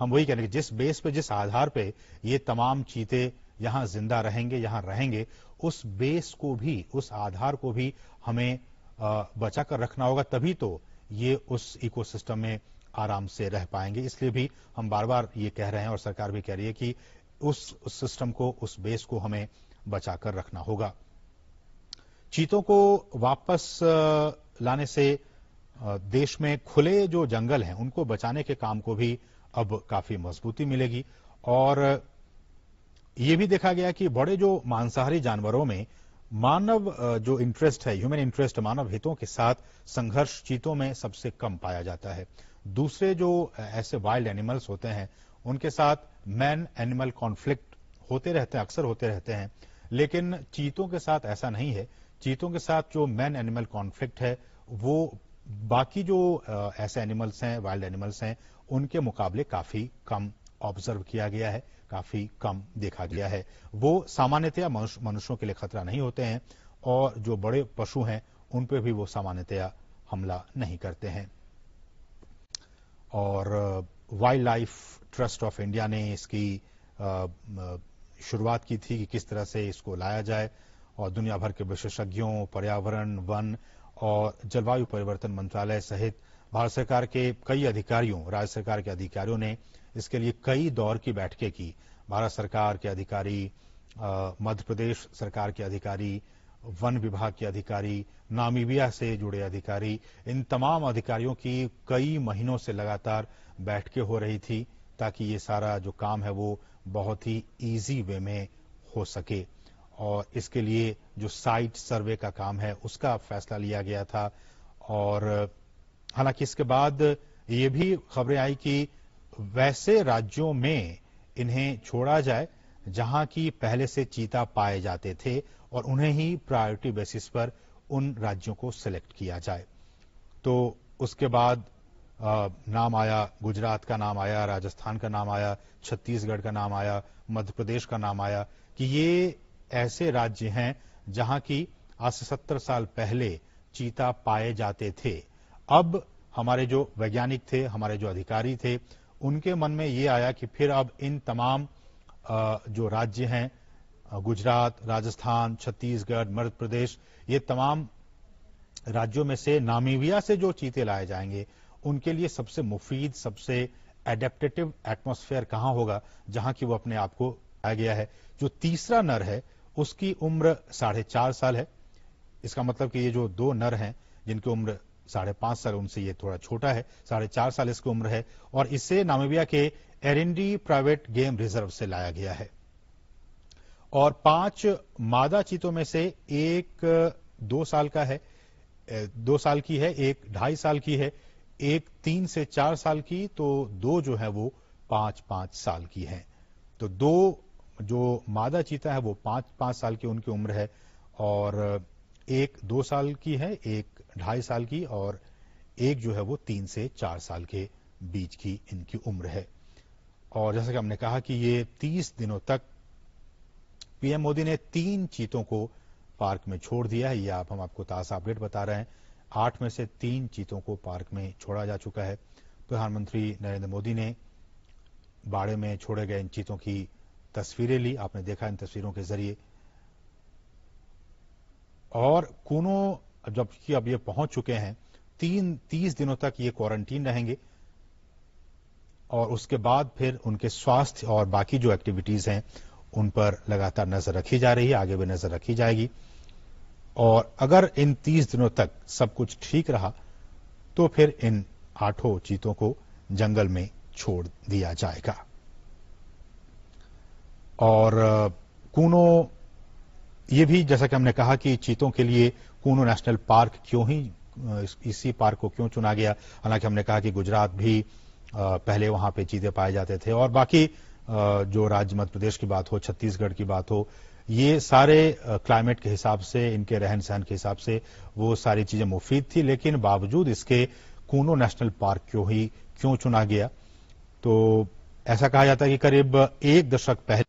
हम वही कहेंगे जिस बेस पे जिस आधार पे ये तमाम चीते यहां जिंदा रहेंगे यहां रहेंगे उस बेस को भी उस आधार को भी हमें बचा कर रखना होगा तभी तो ये उस इकोसिस्टम में आराम से रह पाएंगे इसलिए भी हम बार बार ये कह रहे हैं और सरकार भी कह रही है कि उस, उस सिस्टम को उस बेस को हमें बचा कर रखना होगा चीतों को वापस लाने से देश में खुले जो जंगल हैं उनको बचाने के काम को भी अब काफी मजबूती मिलेगी और ये भी देखा गया कि बड़े जो मांसाहारी जानवरों में मानव जो इंटरेस्ट है ह्यूमन इंटरेस्ट मानव हितों के साथ संघर्ष चीतों में सबसे कम पाया जाता है दूसरे जो ऐसे वाइल्ड एनिमल्स होते हैं उनके साथ मैन एनिमल कॉन्फ्लिक्ट होते रहते हैं अक्सर होते रहते हैं लेकिन चीतों के साथ ऐसा नहीं है चीतों के साथ जो मैन एनिमल कॉन्फ्लिक्ट है वो बाकी जो ऐसे एनिमल्स हैं वाइल्ड एनिमल्स हैं उनके मुकाबले काफी कम ऑब्जर्व किया गया है काफी कम देखा गया है वो सामान्यतया मनुष्यों के लिए खतरा नहीं होते हैं और जो बड़े पशु हैं उन पर भी वो सामान्यतया हमला नहीं करते हैं और wildlife trust of India ने इसकी शुरुआत की थी कि किस तरह से इसको लाया जाए और दुनिया भर के विशेषज्ञों पर्यावरण वन और जलवायु परिवर्तन मंत्रालय सहित भारत सरकार के कई अधिकारियों राज्य सरकार के अधिकारियों ने इसके लिए कई दौर की बैठकें की भारत सरकार के अधिकारी मध्य प्रदेश सरकार के अधिकारी वन विभाग के अधिकारी नामीबिया से जुड़े अधिकारी इन तमाम अधिकारियों की कई महीनों से लगातार बैठकें हो रही थी ताकि ये सारा जो काम है वो बहुत ही इजी वे में हो सके और इसके लिए जो साइट सर्वे का काम है उसका फैसला लिया गया था और हालांकि इसके बाद ये भी खबरें आई कि वैसे राज्यों में इन्हें छोड़ा जाए जहां की पहले से चीता पाए जाते थे और उन्हें ही प्रायोरिटी बेसिस पर उन राज्यों को सिलेक्ट किया जाए तो उसके बाद आ, नाम आया गुजरात का नाम आया राजस्थान का नाम आया छत्तीसगढ़ का नाम आया मध्य प्रदेश का नाम आया कि ये ऐसे राज्य हैं जहां की आज से सत्तर साल पहले चीता पाए जाते थे अब हमारे जो वैज्ञानिक थे हमारे जो अधिकारी थे उनके मन में ये आया कि फिर अब इन तमाम जो राज्य हैं गुजरात राजस्थान छत्तीसगढ़ मध्य प्रदेश ये तमाम राज्यों में से नामीविया से जो चीते लाए जाएंगे उनके लिए सबसे मुफीद सबसे एडेप्टेटिव एटमोस्फेयर कहां होगा जहां कि वो अपने आप को आ गया है जो तीसरा नर है उसकी उम्र साढ़े चार साल है इसका मतलब कि ये जो दो नर हैं जिनकी उम्र साढ़े पांच साल उनसे ये थोड़ा छोटा है साढ़े चार साल इसकी उम्र है और इसे नामेबिया के एरिंडी प्राइवेट गेम रिजर्व से लाया गया है और पांच मादा चीतों में से एक दो साल का है दो साल की है एक ढाई साल की है एक तीन से चार साल की तो दो जो है वो पांच पांच साल की है तो दो जो मादा चीता है वो पांच पांच साल की उनकी उम्र है और एक दो साल की है एक ढाई साल की और एक जो है वो तीन से चार साल के बीच की इनकी उम्र है और जैसा कि हमने कहा कि ये तीस दिनों तक पीएम मोदी ने तीन चीतों को पार्क में छोड़ दिया है ये आप हम आपको ताजा अपडेट बता रहे हैं आठ में से तीन चीतों को पार्क में छोड़ा जा चुका है प्रधानमंत्री नरेंद्र मोदी ने बाड़े में छोड़े गए इन चीतों की तस्वीरें ली आपने देखा इन तस्वीरों के जरिए और कोनो जबकि अब ये पहुंच चुके हैं तीन तीस दिनों तक ये क्वारंटीन रहेंगे और उसके बाद फिर उनके स्वास्थ्य और बाकी जो एक्टिविटीज हैं उन पर लगातार नजर रखी जा रही है आगे भी नजर रखी जाएगी और अगर इन तीस दिनों तक सब कुछ ठीक रहा तो फिर इन आठों चीतों को जंगल में छोड़ दिया जाएगा और कूनो ये भी जैसा कि हमने कहा कि चीतों के लिए कूनो नेशनल पार्क क्यों ही इसी पार्क को क्यों चुना गया हालांकि हमने कहा कि गुजरात भी पहले वहां पे चीते पाए जाते थे और बाकी जो राज्य मध्य प्रदेश की बात हो छत्तीसगढ़ की बात हो ये सारे क्लाइमेट के हिसाब से इनके रहन सहन के हिसाब से वो सारी चीजें मुफीद थी लेकिन बावजूद इसके कूनो नेशनल पार्क क्यों ही क्यों चुना गया तो ऐसा कहा जाता है कि करीब एक दशक पहले